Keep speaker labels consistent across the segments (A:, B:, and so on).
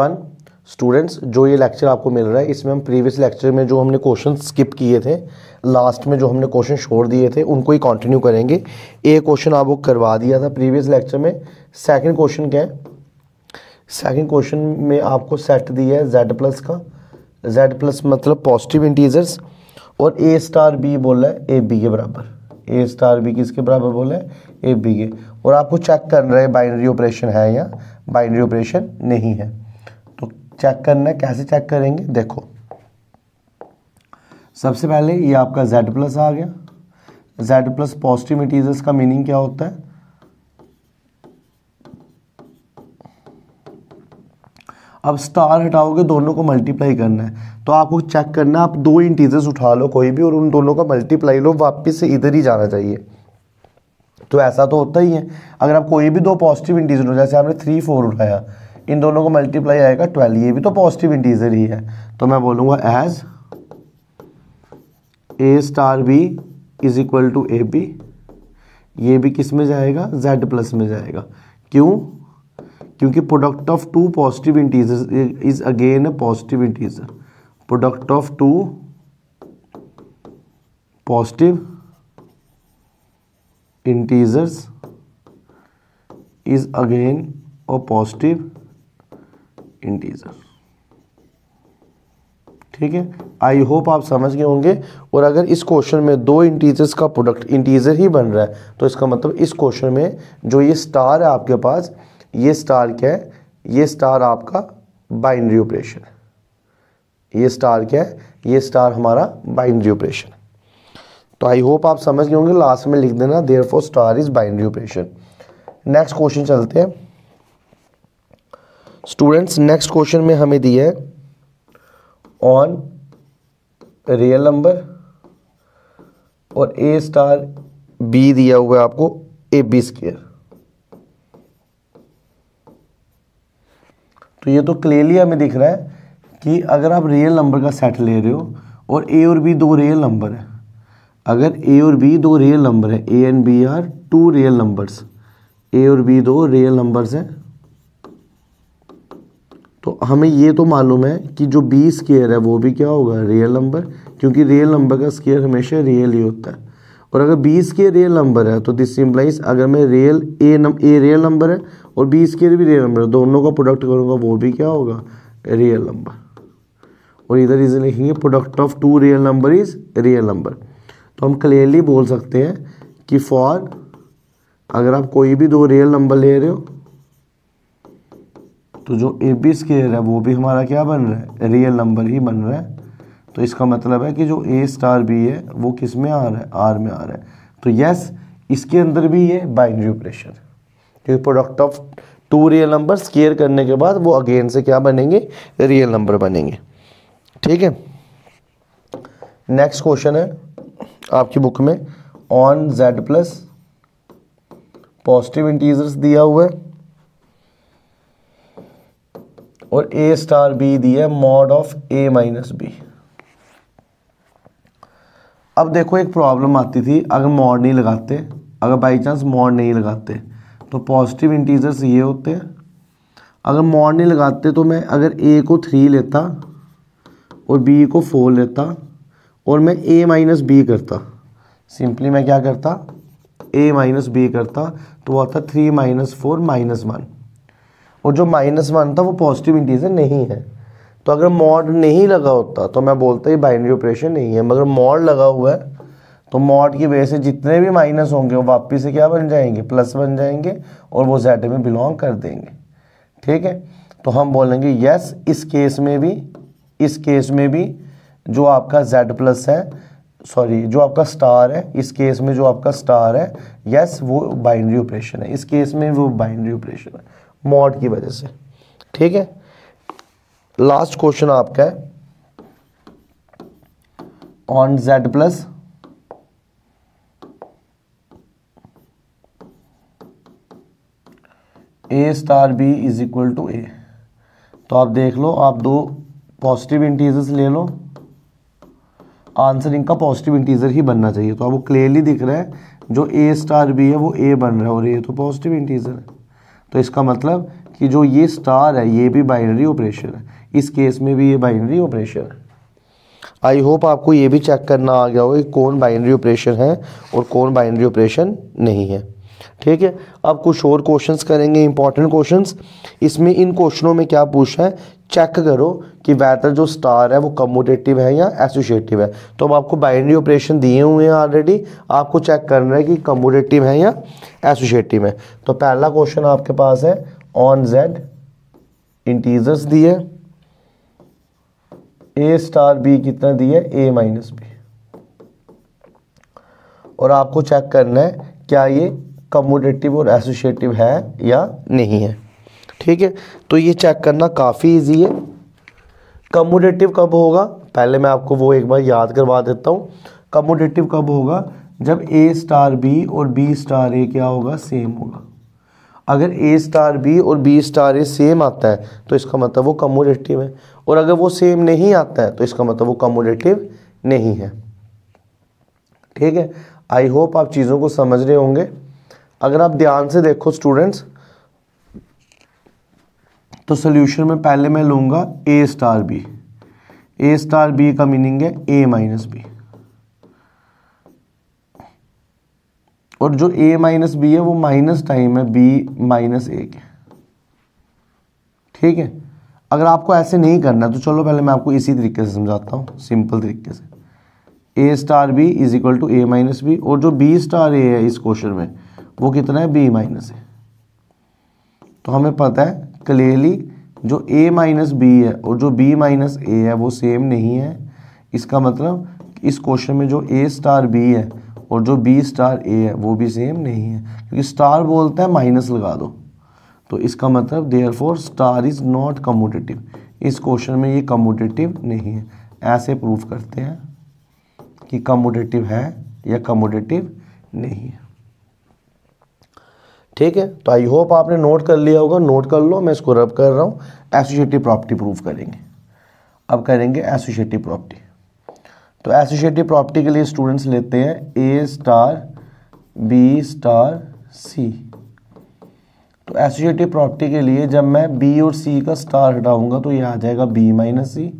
A: one students जो ये lecture आपको मिल रहा है इसमें हम प्रीवियस लेक्चर में जो हमने क्वेश्चन स्किप किए थे लास्ट में जो हमने क्वेश्चन छोड़ दिए थे उनको ही कंटिन्यू करेंगे एक क्वेश्चन आपको करवा दिया था प्रीवियस लेक्चर में सेकंड क्वेश्चन क्या है सेकंड क्वेश्चन में आपको सेट दिया है जेड प्लस का जेड प्लस मतलब पॉजिटिव इंटीजर्स और ए स्टार बी बोला है ए बी के बराबर ए स्टार बी किसके बराबर बोल रहा है ए बी के और आपको चेक कर रहे हैं बाइनरी ऑपरेशन है या बाइनरी ऑपरेशन नहीं है चेक करना है कैसे चेक करेंगे देखो सबसे पहले ये आपका z प्लस आ गया z प्लस पॉजिटिव इंटीजर्स का मीनिंग क्या होता है अब स्टार हटाओगे दोनों को मल्टीप्लाई करना है तो आपको चेक करना आप दो इंटीजर्स उठा लो कोई भी और उन दोनों का मल्टीप्लाई लो वापस से इधर ही जाना चाहिए तो ऐसा तो होता ही है अगर आप कोई भी दो पॉजिटिव इंटीजर हो जैसे आपने थ्री फोर उठाया इन दोनों को मल्टीप्लाई आएगा ट्वेल्व ये भी तो पॉजिटिव इंटीजर ही है तो मैं बोलूंगा as a star B is equal to A b ये भी किस में जाएगा जेड प्लस में जाएगा क्यों क्योंकि product of two positive integer is again a positive integer product of two positive integers is again a positive integer ठीक है आई होप आप समझ गए होंगे और अगर इस क्वेश्चन में दो इंटीजर्स का प्रोडक्ट इंटीजर ही बन रहा है तो इसका मतलब इस क्वेश्चन में जो ये स्टार है आपके पास ये स्टार क्या है ये स्टार आपका बाइनरी ऑपरेशन ये स्टार क्या है ये स्टार हमारा बाइनरी ऑपरेशन तो आई होप आप समझ गए होंगे लास्ट में लिख देना there star is binary operation next question चलते हैं स्टूडेंट्स नेक्स्ट क्वेश्चन में हमें दिया है ऑन रियल नंबर और ए स्टार बी दिया हुआ है आपको ए बी स्केयर तो ये तो क्लियरली हमें दिख रहा है कि अगर आप रियल नंबर का सेट ले रहे हो और ए और बी दो रियल नंबर है अगर ए और बी दो रियल नंबर है a and b are two real numbers a और बी दो रियल नंबर्स हैं तो हमें ये तो मालूम है कि जो बी स्केयर है वो भी क्या होगा रियल नंबर क्योंकि रियल नंबर का स्केयर हमेशा रियल ही होता है और अगर बी स्केयर रियल नंबर है तो दिस इम्प्लाइज अगर मैं real a num a real number है और बी स्केयर भी रियल नंबर है दोनों का प्रोडक्ट करूँगा वो भी क्या होगा रियल नंबर और इधर इसे लिखेंगे product of two real number is real number तो हम क्लियरली बोल सकते हैं कि फॉर अगर आप कोई भी दो रियल नंबर ले रहे हो तो जो ए बी स्केयर है वो भी हमारा क्या बन रहा है रियल नंबर ही बन रहा है तो इसका मतलब है कि जो ए स्टार बी है वो किस में आ रहा है आर में आ रहा है तो यस इसके अंदर भी ये बाइनरी ऑपरेशन है क्योंकि product of two real number square करने के बाद वो अगेन से क्या बनेंगे रियल नंबर बनेंगे ठीक है नेक्स्ट क्वेश्चन है आपकी बुक में on Z plus positive integers दिया हुआ है और ए स्टार बी दी है mod of a minus b अब देखो एक प्रॉब्लम आती थी अगर मॉड नहीं लगाते अगर बाई चांस मॉड नहीं लगाते तो पॉजिटिव इंटीजर्स ये होते हैं अगर मॉड नहीं लगाते तो मैं अगर ए को थ्री लेता और बी को फोर लेता और मैं ए माइनस बी करता सिंपली मैं क्या करता ए माइनस बी करता तो आता three minus four minus one और जो माइनस वन था वो पॉजिटिव इंटीजर नहीं है तो अगर मॉड नहीं लगा होता तो मैं बोलता ही बाइनरी ऑपरेशन नहीं है मगर मॉड लगा हुआ है तो मॉड की वजह से जितने भी माइनस होंगे वो वापिस से क्या बन जाएंगे प्लस बन जाएंगे और वो जेड में बिलोंग कर देंगे ठीक है तो हम बोलेंगे यस इस केस में भी इस केस में भी जो आपका जेड प्लस है सॉरी जो आपका स्टार है इस केस में जो आपका स्टार है यस वो बाइनरी ऑपरेशन है इस केस में वो बाइनरी ऑपरेशन है मॉड की वजह से ठीक है लास्ट क्वेश्चन आपका है on Z plus A star B is equal to a तो आप देख लो आप दो पॉजिटिव इंटीजर्स ले लो आंसर इनका पॉजिटिव इंटीजर ही बनना चाहिए तो आपको क्लियरली दिख रहा है जो ए स्टार बी है वो ए बन रहा है और ए तो पॉजिटिव इंटीजर है तो इसका मतलब कि जो ये स्टार है ये भी बाइनरी ऑपरेशन है इस केस में भी ये बाइनरी ऑपरेशन है आई होप आपको ये भी चेक करना आ गया हो कि कौन बाइनरी ऑपरेशन है और कौन बाइनरी ऑपरेशन नहीं है ठीक है अब कुछ और क्वेश्चंस करेंगे इंपॉर्टेंट क्वेश्चंस इसमें इन क्वेश्चनों में क्या पूछा है चेक करो कि वैदर जो स्टार है वो कमोटेटिव है या एसोशिएटिव है तो हम आपको बाइनरी ऑपरेशन दिए हुए हैं ऑलरेडी आपको चेक करना है कि कमोटेटिव है या एसोशिएटिव है तो पहला क्वेश्चन आपके पास है ऑन जेड इंटीजर्स दिए ए स्टार बी कितना दिए ए माइनस बी और आपको चेक करना है क्या ये कमोडेटिव और एसोशिएटिव है या नहीं है ठीक है तो ये चेक करना काफ़ी ईजी है कमोडेटिव कब होगा पहले मैं आपको वो एक बार याद करवा देता हूँ कमोडेटिव कब होगा जब ए स्टार बी और बी स्टार ए क्या होगा सेम होगा अगर ए स्टार बी और बी स्टार ए सेम आता है तो इसका मतलब वो कमोडेटिव है और अगर वो सेम नहीं आता है तो इसका मतलब वो कमोडेटिव नहीं है ठीक है आई होप आप चीज़ों को समझ रहे होंगे अगर आप ध्यान से देखो स्टूडेंट्स तो सोल्यूशन में पहले मैं लूंगा a star b a star b का मीनिंग है ए माइनस बी और जो ए माइनस बी है वो माइनस टाइम है बी माइनस ए के ठीक है अगर आपको ऐसे नहीं करना है तो चलो पहले मैं आपको इसी तरीके से समझाता हूँ सिंपल तरीके से a star B is equal to a minus b और जो बी स्टार ए है इस क्वेश्चन में वो कितना है बी माइनस ए तो हमें पता है क्लियरली जो ए माइनस बी है और जो बी माइनस ए है वो सेम नहीं है इसका मतलब इस क्वेश्चन में जो ए स्टार बी है और जो बी स्टार ए है वो भी सेम नहीं है क्योंकि स्टार बोलता है माइनस लगा दो तो इसका मतलब therefore star is not commutative इस क्वेश्चन में ये कमोटेटिव नहीं है ऐसे प्रूफ करते हैं कि कमोटेटिव है या कमोटेटिव नहीं है ठीक है तो आई होप आपने नोट कर लिया होगा नोट कर लो मैं इसको रब कर रहा हूँ एसोशिएटिव प्रॉपर्टी प्रूफ करेंगे अब करेंगे एसोशिएटिव प्रॉपर्टी तो एसोशिएटिव प्रॉपर्टी के लिए स्टूडेंट्स लेते हैं ए स्टार बी स्टार सी तो एसोशिएटिव प्रॉपर्टी के लिए जब मैं बी और सी का स्टार हटाऊंगा तो यह आ जाएगा बी माइनस सी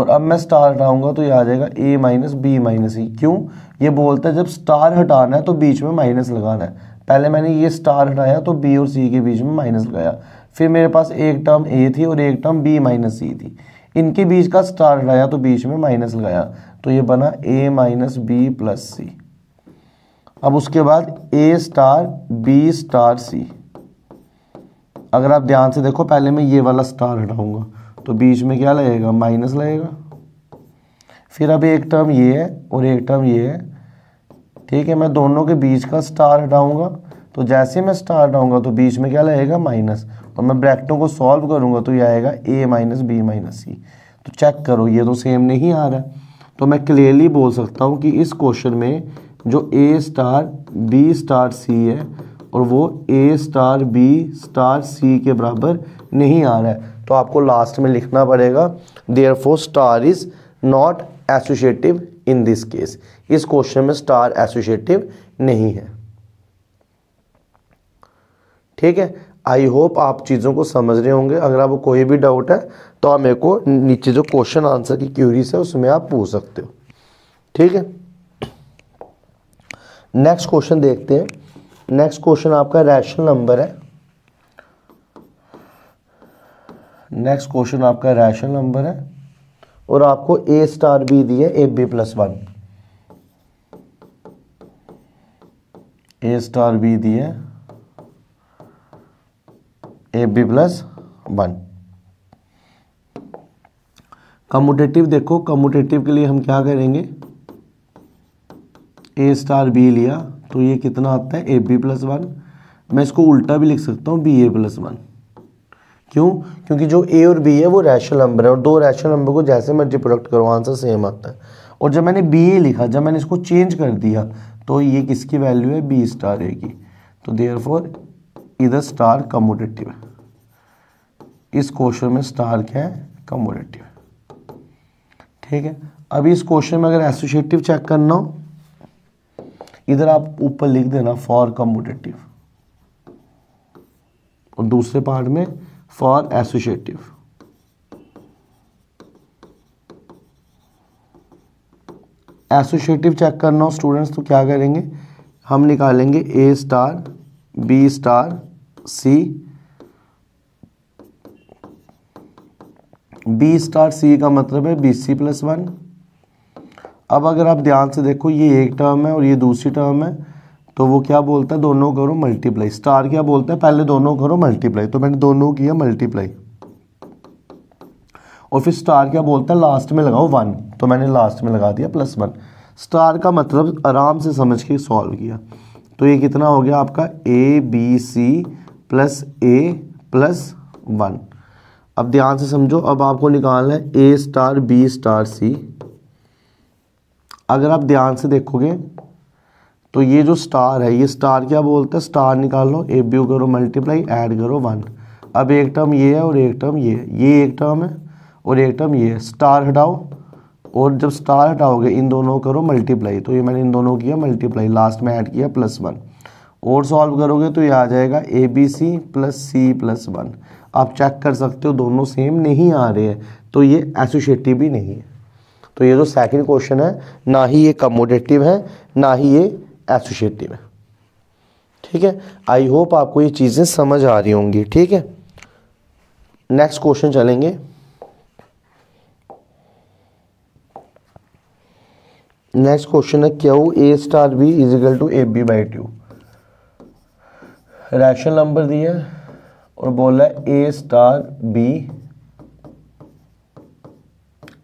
A: और अब मैं स्टार हटाऊंगा तो यह आ जाएगा a minus b minus c क्यों ये बोलता है जब स्टार हटाना है तो बीच में माइनस लगाना है पहले मैंने ये स्टार हटाया तो बी और सी के बीच में माइनस लगाया फिर मेरे पास एक टर्म ए थी और एक टर्म बी माइनस सी थी इनके बीच का स्टार हटाया तो बीच में माइनस लगाया तो ये बना a minus b plus c अब उसके बाद a star B star c अगर आप ध्यान से देखो पहले मैं ये वाला स्टार हटाऊंगा तो बीच में क्या लगेगा माइनस लगेगा फिर अब एक टर्म ये है और एक टर्म ये है ठीक है मैं दोनों के बीच का स्टार हटाऊंगा तो जैसे मैं स्टार हटाऊंगा तो बीच में क्या लगेगा माइनस और मैं ब्रैकेटों को सॉल्व करूंगा तो ये आएगा a minus b minus c तो चेक करो ये तो सेम नहीं आ रहा है तो मैं क्लियरली बोल सकता हूँ कि इस क्वेश्चन में जो a star B star c है और वो a star B star c के बराबर नहीं आ रहा है तो आपको लास्ट में लिखना पड़ेगा therefore star is not associative in this case इस क्वेश्चन में स्टार एसोसिएटिव नहीं है ठीक है आई होप आप चीज़ों को समझ रहे होंगे अगर आपको कोई भी डाउट है तो आप मेरे को नीचे जो क्वेश्चन आंसर की क्यूरीज है उसमें आप पूछ सकते हो ठीक है नेक्स्ट क्वेश्चन देखते हैं नेक्स्ट क्वेश्चन आपका रैशनल नंबर है नेक्स्ट क्वेश्चन आपका रैशनल नंबर है और आपको ए स्टार बी दिए a b plus one a star b दी है a b plus one commutative देखो कम्यूटेटिव के लिए हम क्या करेंगे ए स्टार बी लिया तो ये कितना आता है ए बी प्लस वन मैं इसको उल्टा भी लिख सकता हूँ बी ए प्लस वन क्यों क्योंकि जो ए और बी है वो रैशनल नंबर है और दो रैशनल नंबर को जैसे मर्जी प्रोडक्ट करो आंसर सेम आता है और जब मैंने बी ए लिखा जब मैंने इसको चेंज कर दिया तो ये किसकी वैल्यू है बी स्टार ए की तो देयर फॉर इधर स्टार कमोडेटिव है इस क्वेश्चन में स्टार क्या है कमोडेटिव ठीक है अभी इस क्वेश्चन में अगर एसोसिएटिव चेक करना हो इधर आप ऊपर लिख देना फॉर कमोडेटिव और दूसरे पार्ट में फॉर एसोशिएटिव एसोशिएटिव चेक करना हो स्टूडेंट्स तो क्या करेंगे हम निकालेंगे a star B star C B star सी का मतलब है बी सी प्लस वन अब अगर आप ध्यान से देखो ये एक टर्म है और ये दूसरी टर्म है तो वो क्या बोलता है दोनों करो मल्टीप्लाई स्टार क्या बोलता है पहले दोनों करो मल्टीप्लाई तो मैंने दोनों किया मल्टीप्लाई और फिर स्टार क्या बोलता है लास्ट में लगाओ वन तो मैंने लास्ट में लगा दिया प्लस वन स्टार का मतलब आराम से समझ के सॉल्व किया तो ये कितना हो गया आपका a B c plus a plus one अब ध्यान से समझो अब आपको निकालना है ए स्टार बी स्टार सी अगर आप ध्यान से देखोगे तो ये जो स्टार है ये स्टार क्या बोलते हैं स्टार निकाल लो ए बी करो मल्टीप्लाई ऐड करो वन अब एक टर्म ये है और एक टर्म ये ये एक टर्म है और एक टर्म ये है स्टार हटाओ और जब स्टार हटाओगे इन दोनों करो मल्टीप्लाई तो ये मैंने इन दोनों किया मल्टीप्लाई लास्ट में ऐड किया प्लस वन और सॉल्व करोगे तो ये आ जाएगा A B c plus c plus one आप चेक कर सकते हो दोनों सेम नहीं आ रहे हैं तो ये एसोशिएटिव भी नहीं है तो ये जो सेकंड क्वेश्चन है ना ही ये कमोडेटिव है ना ही ये एसोशिएटिव है ठीक है आई होप आपको ये चीज़ें समझ आ रही होंगी ठीक है नेक्स्ट क्वेश्चन चलेंगे नेक्स्ट क्वेश्चन है Q A star B is equal to A B by two rational number दिया और बोला A star B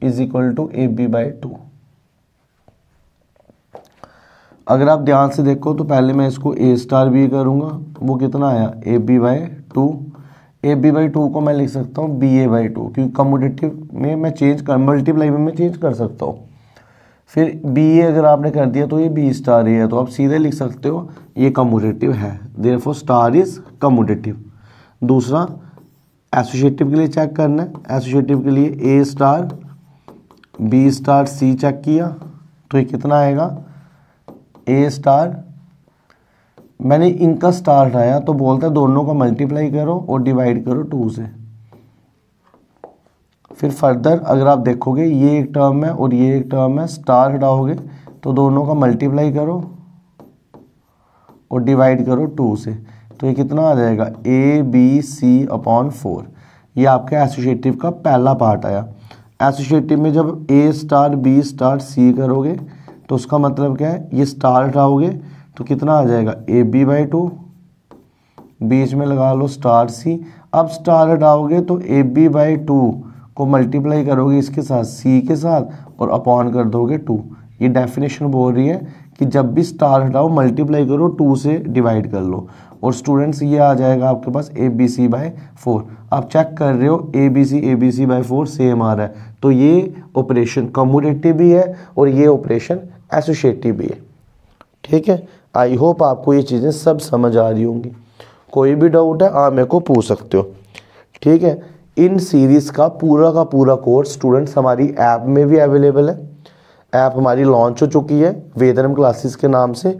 A: is equal to A B by two अगर आप ध्यान से देखो तो पहले मैं इसको ए स्टार बी करूँगा वो कितना आया A B by two A B by two को मैं लिख सकता हूँ बी ए बाई टू क्योंकि कम्यूटेटिव में मैं चेंज कर मल्टीप्लाई में मैं चेंज कर सकता हूँ फिर बी ए अगर आपने कर दिया तो ये बी स्टार ए है तो आप सीधे लिख सकते हो ये कम्यूटेटिव है therefore star is commutative दूसरा एसोशिएटिव के लिए चेक करना है एसोशिएटिव के लिए A star B star C check किया तो ये कितना आएगा ए स्टार मैंने इनका स्टार हटाया तो बोलता है दोनों को मल्टीप्लाई करो और डिवाइड करो टू से फिर फर्दर अगर आप देखोगे ये एक टर्म है और ये एक टर्म है स्टार हटाओगे तो दोनों का मल्टीप्लाई करो और डिवाइड करो टू से तो ये कितना आ जाएगा A B C upon four ये आपका एसोशिएटिव का पहला पार्ट आया एसोशिएटिव में जब ए स्टार बी स्टार सी करोगे तो उसका मतलब क्या है ये स्टार हटाओगे तो कितना आ जाएगा ए बी बाई टू बीच में लगा लो स्टार सी अब स्टार हटाओगे तो ए बी बाई टू को मल्टीप्लाई करोगे इसके साथ सी के साथ और अपॉन कर दोगे टू ये डेफिनेशन बोल रही है कि जब भी स्टार हटाओ मल्टीप्लाई करो टू से डिवाइड कर लो और स्टूडेंट्स ये आ जाएगा आपके पास A B C by four आप चेक कर रहे हो A B C A B C by four same आ रहा है तो ये ऑपरेशन कम्यूटेटिव भी है और ये ऑपरेशन एसोशिएटिव भी है ठीक है आई होप आपको ये चीज़ें सब समझ आ रही होंगी कोई भी डाउट है आप मेरे को पूछ सकते हो ठीक है इन सीरीज़ का पूरा का पूरा कोर्स स्टूडेंट्स हमारी ऐप में भी अवेलेबल है ऐप हमारी लॉन्च हो चुकी है वेदनम क्लासेस के नाम से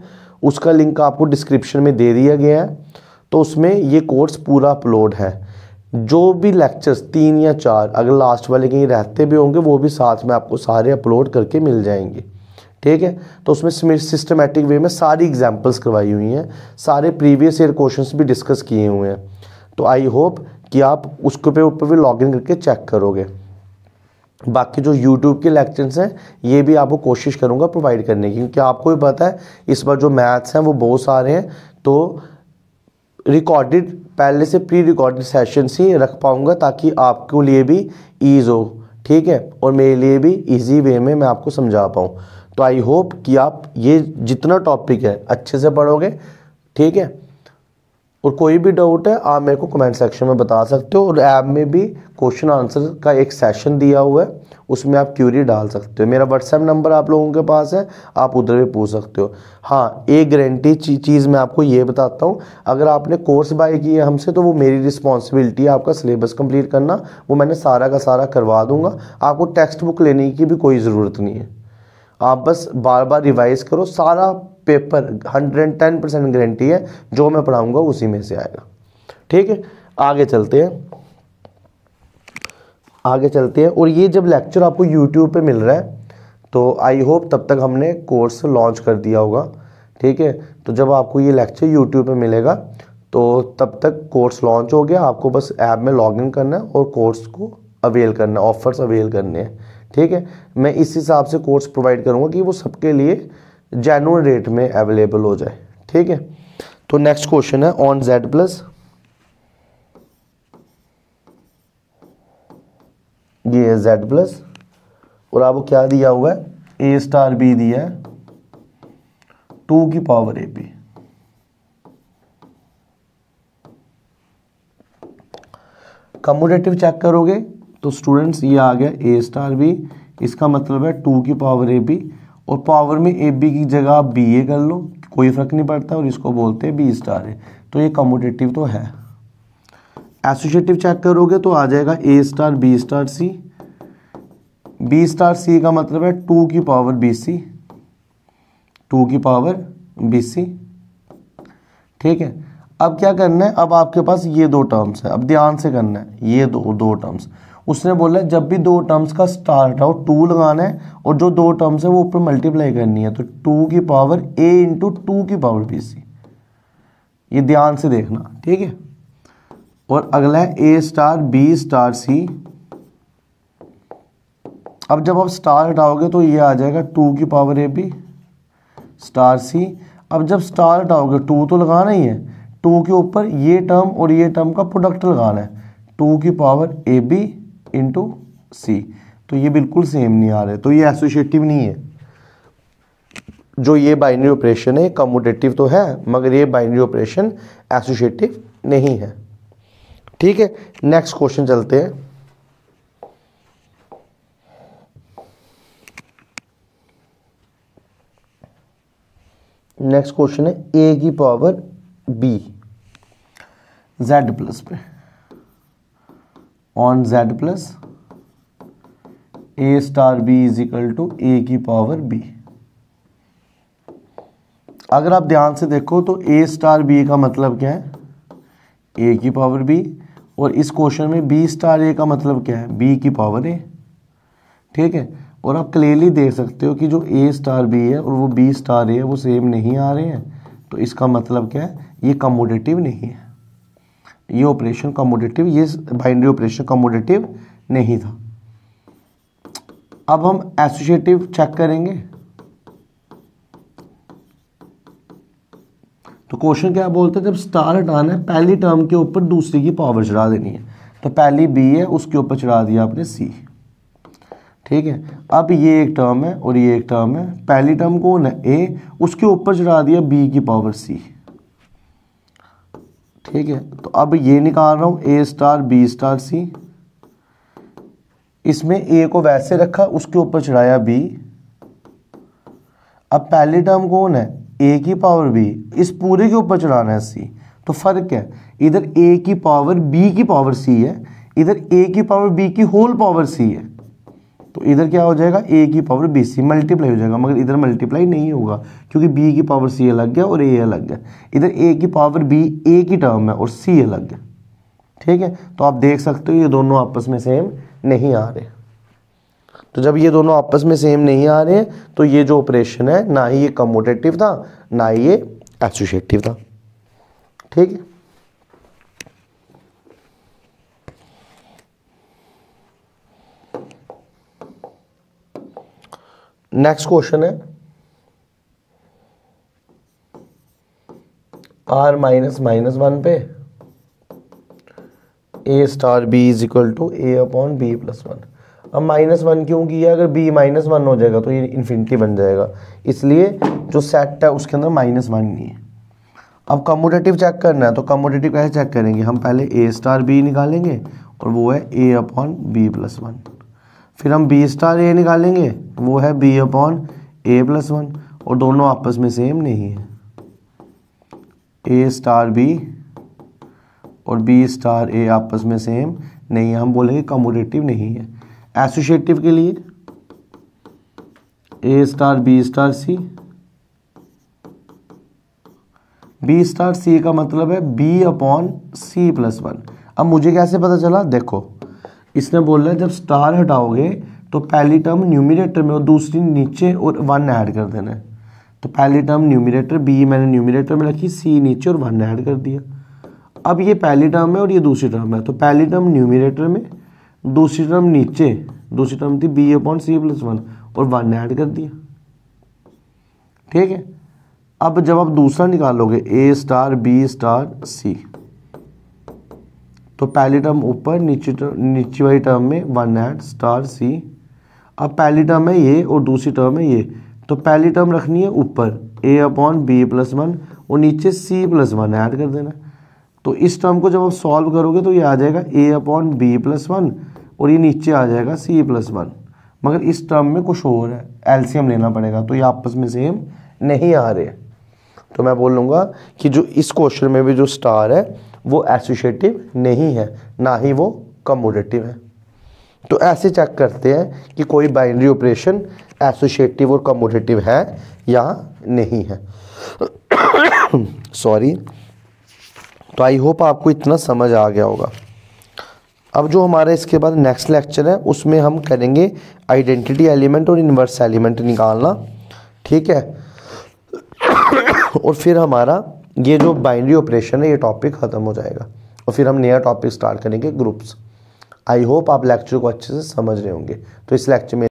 A: उसका लिंक आपको डिस्क्रिप्शन में दे दिया गया है तो उसमें ये कोर्स पूरा अपलोड है जो भी लेक्चर्स तीन या चार अगर लास्ट वाले कहीं रहते भी होंगे वो भी साथ में आपको सारे अपलोड करके मिल जाएंगे ठीक है तो उसमें सिस्टमेटिक वे में सारी एग्जाम्पल्स करवाई हुई हैं सारे प्रीवियस ईयर क्वेश्चन भी डिस्कस किए हुए हैं तो आई होप कि आप उसके पे ऊपर भी लॉग इन करके चेक करोगे बाकी जो यूट्यूब के लेक्चर्स हैं ये भी आपको कोशिश करूँगा प्रोवाइड करने की क्योंकि आपको भी पता है इस बार जो मैथ्स हैं वो बहुत सारे हैं तो रिकॉर्डेड पहले से प्री रिकॉर्डेड सेशन ही रख पाऊँगा ताकि आपके लिए भी ईज़ हो ठीक है और मेरे लिए भी इजी वे में मैं आपको समझा पाऊँ तो आई होप कि आप ये जितना टॉपिक है अच्छे से पढ़ोगे ठीक है और कोई भी डाउट है आप मेरे को कमेंट सेक्शन में बता सकते हो और ऐप में भी क्वेश्चन आंसर का एक सेशन दिया हुआ है उसमें आप क्यूरी डाल सकते हो मेरा व्हाट्सएप नंबर आप लोगों के पास है आप उधर भी पूछ सकते हो हाँ एक गारंटी चीज़ मैं आपको ये बताता हूँ अगर आपने कोर्स बाय किया हमसे तो वो मेरी रिस्पॉन्सिबिलिटी है आपका सिलेबस कम्प्लीट करना वो मैंने सारा का सारा करवा दूंगा आपको टेक्स्ट बुक लेने की भी कोई ज़रूरत नहीं है आप बस बार बार रिवाइज करो सारा paper hundred ten percent guarantee है जो मैं पढ़ाऊंगा उसी में से आएगा ठीक है आगे चलते हैं आगे चलते हैं और ये जब लेक्चर आपको यूट्यूब पे मिल रहा है तो आई होप तब तक हमने कोर्स लॉन्च कर दिया होगा ठीक है तो जब आपको ये लेक्चर यूट्यूब पे मिलेगा तो तब तक कोर्स लॉन्च हो गया आपको बस ऐप में लॉगिन करना है और कोर्स को अवेल करना ऑफर्स अवेल करने हैं ठीक है मैं इस हिसाब से कोर्स प्रोवाइड करूँगा कि वो सबके लिए जेनुअन रेट में अवेलेबल हो जाए ठीक है तो नेक्स्ट क्वेश्चन है ऑन जेड प्लस ये है जेड प्लस और आपको क्या दिया हुआ है ए स्टार बी दिया है टू की power A B commutative check करोगे तो स्टूडेंट्स ये आ गया ए स्टार बी इसका मतलब है टू की पावर ए बी और पावर में ए बी की जगह आप बी ए कर लो कोई फ़र्क नहीं पड़ता और इसको बोलते हैं बी स्टार ए तो ये कमोटेटिव तो है एसोसिएटिव चेक करोगे तो आ जाएगा A star B star C B star सी का मतलब है टू की पावर बी सी टू की पावर बी सी ठीक है अब क्या करना है अब आपके पास ये दो टर्म्स है अब ध्यान से करना है ये दो दो टर्म्स उसने बोला जब भी दो टर्म्स का स्टार्ट हो टू लगाना है और जो दो टर्म्स है वो ऊपर मल्टीप्लाई करनी है तो टू की पावर ए इंटू टू की पावर बी सी ये ध्यान से देखना ठीक है और अगला है ए स्टार बी स्टार सी अब जब आप स्टार हटाओगे तो ये आ जाएगा टू की power A B star C अब जब स्टार हटाओगे टू तो लगाना ही है टू के ऊपर ये टर्म और ये टर्म का प्रोडक्ट लगाना है टू की power A B into C तो ये बिल्कुल सेम नहीं आ रहे तो ये एसोशिएटिव नहीं है जो ये बाइनरी ऑपरेशन है कम्यूटेटिव तो है मगर ये बाइनरी ऑपरेशन एसोशिएटिव नहीं है ठीक है नेक्स्ट क्वेश्चन चलते हैं नेक्स्ट क्वेश्चन है ए की पावर बी जेड प्लस पे on Z plus A star B is equal to A की पावर बी अगर आप ध्यान से देखो तो ए स्टार बी का मतलब क्या है ए की पावर बी और इस क्वेश्चन में बी स्टार ए का मतलब क्या है बी की पावर ए ठीक है और आप क्लियरली देख सकते हो कि जो ए स्टार बी है और वो बी स्टार ए है वो सेम नहीं आ रहे हैं तो इसका मतलब क्या है ये कमोडेटिव नहीं है ये ऑपरेशन कॉमोडेटिव ये बाइंड्री ऑपरेशन कॉमोडेटिव नहीं था अब हम एसोसिएटिव चेक करेंगे तो क्वेश्चन क्या बोलते हैं जब स्टार हटाना है पहली टर्म के ऊपर दूसरी की पावर चढ़ा देनी है तो पहली बी है उसके ऊपर चढ़ा दिया आपने सी ठीक है अब ये एक टर्म है और ये एक टर्म है पहली टर्म कौन है ए उसके ऊपर चढ़ा दिया बी की पावर सी ठीक है तो अब ये निकाल रहा हूं A star B star C इसमें ए को वैसे रखा उसके ऊपर चढ़ाया बी अब पहली टर्म कौन है ए की पावर बी इस पूरे के ऊपर चढ़ाना है सी तो फर्क है इधर ए की पावर बी की पावर सी है इधर ए की पावर बी की होल पावर सी है तो इधर क्या हो जाएगा ए की पावर बी सी मल्टीप्लाई हो जाएगा मगर इधर मल्टीप्लाई नहीं होगा क्योंकि बी की पावर सी अलग गया और ए अलग गया इधर ए की पावर बी ए की टर्म है और सी अलग गया ठीक है तो आप देख सकते हो ये दोनों आपस में सेम नहीं आ रहे तो जब ये दोनों आपस में सेम नहीं आ रहे तो ये जो ऑपरेशन है ना ही ये कमोटेटिव था ना ही ये एसोशिएटिव था ठीक है नेक्स्ट क्वेश्चन है आर माइनस माइनस वन पे A star B is equal to A upon B plus one अब माइनस वन क्यों किया अगर बी माइनस वन हो जाएगा तो ये इन्फिनिटी बन जाएगा इसलिए जो सेट है उसके अंदर माइनस वन नहीं है अब कम्पोटेटिव चेक करना है तो कम्पोटेटिव कैसे चेक करेंगे हम पहले ए स्टार बी निकालेंगे और वो है A upon B plus one फिर हम बी स्टार ए निकालेंगे तो वो है B upon A plus one और दोनों आपस में सेम नहीं है ए स्टार बी और बी स्टार ए आपस में सेम नहीं है हम बोलेंगे कम्यूटेटिव नहीं है एसोशिएटिव के लिए A star B star C B star सी का मतलब है B upon C plus one अब मुझे कैसे पता चला देखो इसने बोल रहा है जब स्टार हटाओगे तो पहली टर्म न्यूमिनेटर में और दूसरी नीचे और वन ऐड कर देना है तो पहली टर्म न्यूमिनेटर बी मैंने न्यूमिनेटर में रखी सी नीचे और वन ऐड कर दिया अब ये पहली टर्म है और ये दूसरी टर्म है तो पहली टर्म न्यूमिनेटर में दूसरी टर्म नीचे दूसरी टर्म थी B upon C plus one और वन ऐड कर दिया ठीक है अब जब आप दूसरा निकालोगे ए स्टार बी स्टार सी तो पहली टर्म ऊपर नीचे नीचे वाली टर्म में वन एट स्टार सी अब पहली टर्म है ये और दूसरी टर्म है ये तो पहली टर्म रखनी है ऊपर A upon B plus one और नीचे सी प्लस वन ऐड कर देना तो इस टर्म को जब आप सॉल्व करोगे तो ये आ जाएगा A upon B plus one और ये नीचे आ जाएगा सी प्लस वन मगर इस टर्म में कुछ और है एलसीएम लेना पड़ेगा तो ये आपस में सेम नहीं आ रहे तो मैं बोल लूँगा कि जो इस क्वेश्चन में भी जो स्टार है वो एसोशिएटिव नहीं है ना ही वो कमोडेटिव है तो ऐसे चेक करते हैं कि कोई बाइनरी ऑपरेशन एसोशिएटिव और कमोडेटिव है या नहीं है सॉरी तो आई होप आपको इतना समझ आ गया होगा अब जो हमारा इसके बाद नेक्स्ट लेक्चर है उसमें हम करेंगे आइडेंटिटी एलिमेंट और इन्वर्स एलिमेंट निकालना ठीक है और फिर हमारा ये जो बाइनरी ऑपरेशन है ये टॉपिक ख़त्म हो जाएगा और फिर हम नया टॉपिक स्टार्ट करेंगे ग्रुप्स आई होप आप लेक्चर को अच्छे से समझ रहे होंगे तो इस लेक्चर में